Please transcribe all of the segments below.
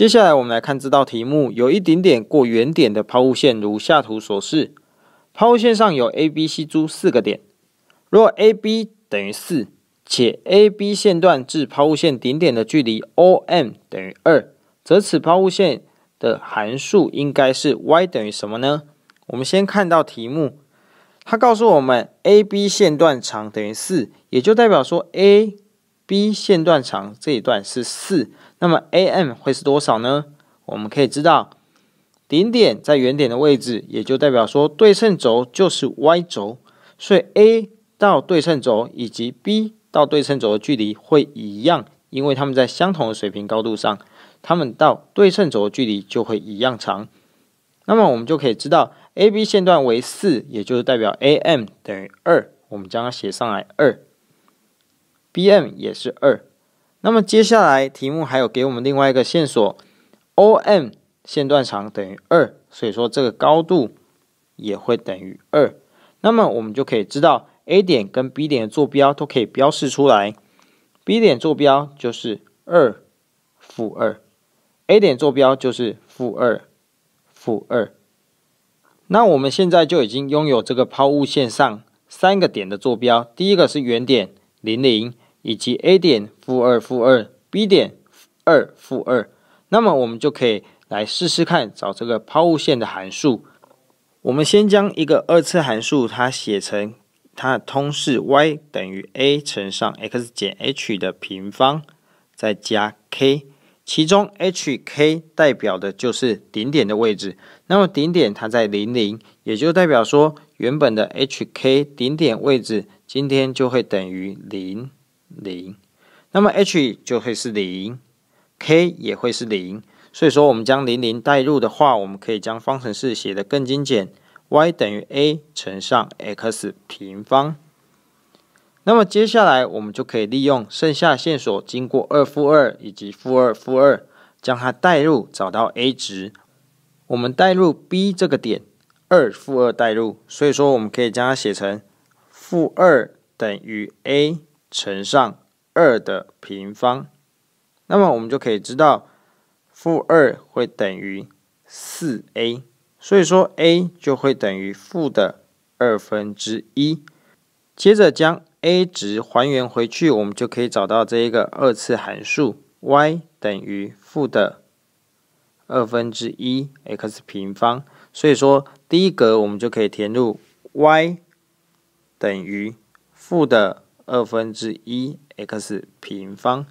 接下来我们来看这道题目，有一点点过原点的抛物线，如下图所示。抛物线上有 A、B、C、D 四个点，若 AB 等于四，且 AB 线段至抛物线顶点的距离 OM 等于二，则此抛物线的函数应该是 y 等于什么呢？我们先看到题目，它告诉我们 AB 线段长等于四，也就代表说 A。B 线段长这一段是四，那么 AM 会是多少呢？我们可以知道，顶点在原点的位置，也就代表说对称轴就是 Y 轴，所以 A 到对称轴以及 B 到对称轴的距离会一样，因为它们在相同的水平高度上，它们到对称轴的距离就会一样长。那么我们就可以知道，AB 线段为四，也就是代表 AM 等于二，我们将它写上来二。B M 也是二，那么接下来题目还有给我们另外一个线索，O M 线段长等于二，所以说这个高度也会等于二，那么我们就可以知道 A 点跟 B 点的坐标都可以标示出来，B 点坐标就是二负二，A 点坐标就是负二负二，那我们现在就已经拥有这个抛物线上三个点的坐标，第一个是原点零零。以及 A 点负二负二，B 点二负二，那么我们就可以来试试看找这个抛物线的函数。我们先将一个二次函数它写成它的通式 y 等于 a 乘上 x 减 h 的平方再加 k，其中 h k 代表的就是顶点的位置。那么顶点它在零零，也就代表说原本的 h k 顶点位置今天就会等于零。零，那么 h 就会是零，k 也会是零，所以说我们将零零代入的话，我们可以将方程式写得更精简，y 等于 a 乘上 x 平方。那么接下来我们就可以利用剩下线索经过二负二以及负二负二，将它代入找到 a 值。我们代入 b 这个点二负二代入，所以说我们可以将它写成负二等于 a。乘上二的平方，那么我们就可以知道负二会等于四 a，所以说 a 就会等于负的二分之一。接着将 a 值还原回去，我们就可以找到这一个二次函数 y 等于负的二分之一 x 平方。所以说第一格我们就可以填入 y 等于负的。二分之一 x 平方。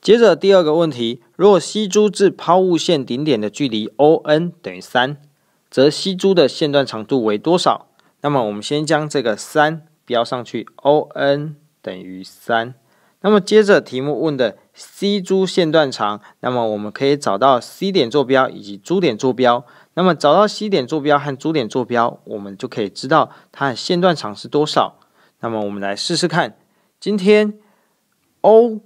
接着第二个问题，若吸珠至抛物线顶点的距离 ON 等于三，则吸珠的线段长度为多少？那么我们先将这个三标上去，ON 等于三。那么接着题目问的 C 珠线段长，那么我们可以找到 C 点坐标以及珠点坐标。那么找到 C 点坐标和珠点坐标，我们就可以知道它的线段长是多少。那么我们来试试看。今天 O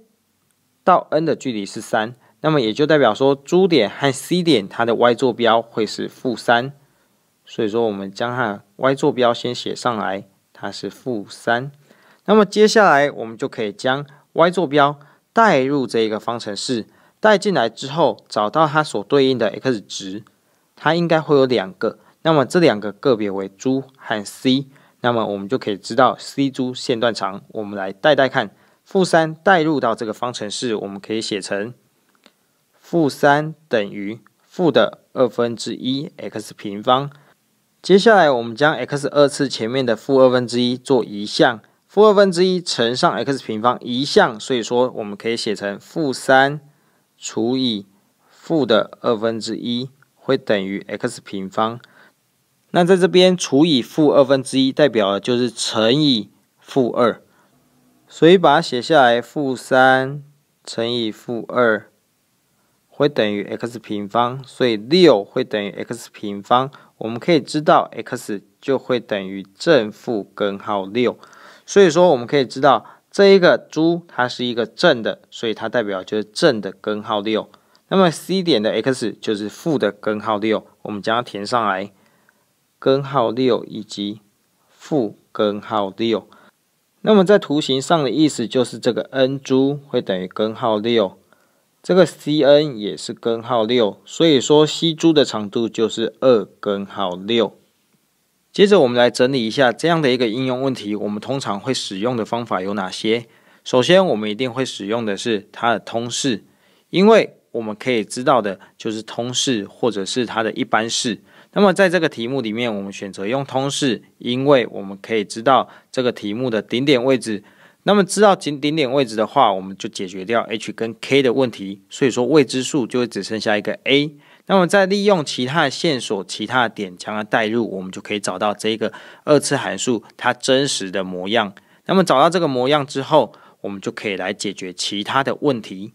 到 N 的距离是三，那么也就代表说，珠点和 C 点它的 y 坐标会是负三，所以说我们将它 y 坐标先写上来，它是负三。那么接下来我们就可以将 y 坐标带入这个方程式，带进来之后找到它所对应的 x 值，它应该会有两个。那么这两个个别为猪和 C。那么我们就可以知道 C 柱线段长。我们来代代看，负三代入到这个方程式，我们可以写成负三等于负的二分之一 x 平方。接下来我们将 x 二次前面的负二分之一做移项，负二分之一乘上 x 平方移项，所以说我们可以写成负三除以负的二分之一会等于 x 平方。那在这边除以负二分之一，代表的就是乘以负二，所以把它写下来，负三乘以负二会等于 x 平方，所以六会等于 x 平方。我们可以知道 x 就会等于正负根号六，所以说我们可以知道这一个珠它是一个正的，所以它代表就是正的根号六。那么 C 点的 x 就是负的根号六，我们将它填上来。根号六以及负根号六，那么在图形上的意思就是这个 n 株会等于根号六，这个 c n 也是根号六，所以说 c 株的长度就是二根号六。接着我们来整理一下这样的一个应用问题，我们通常会使用的方法有哪些？首先，我们一定会使用的是它的通式，因为我们可以知道的就是通式或者是它的一般式。那么在这个题目里面，我们选择用通式，因为我们可以知道这个题目的顶点位置。那么知道顶顶点位置的话，我们就解决掉 h 跟 k 的问题，所以说未知数就会只剩下一个 a。那么再利用其他的线索、其他的点，将它代入，我们就可以找到这个二次函数它真实的模样。那么找到这个模样之后，我们就可以来解决其他的问题。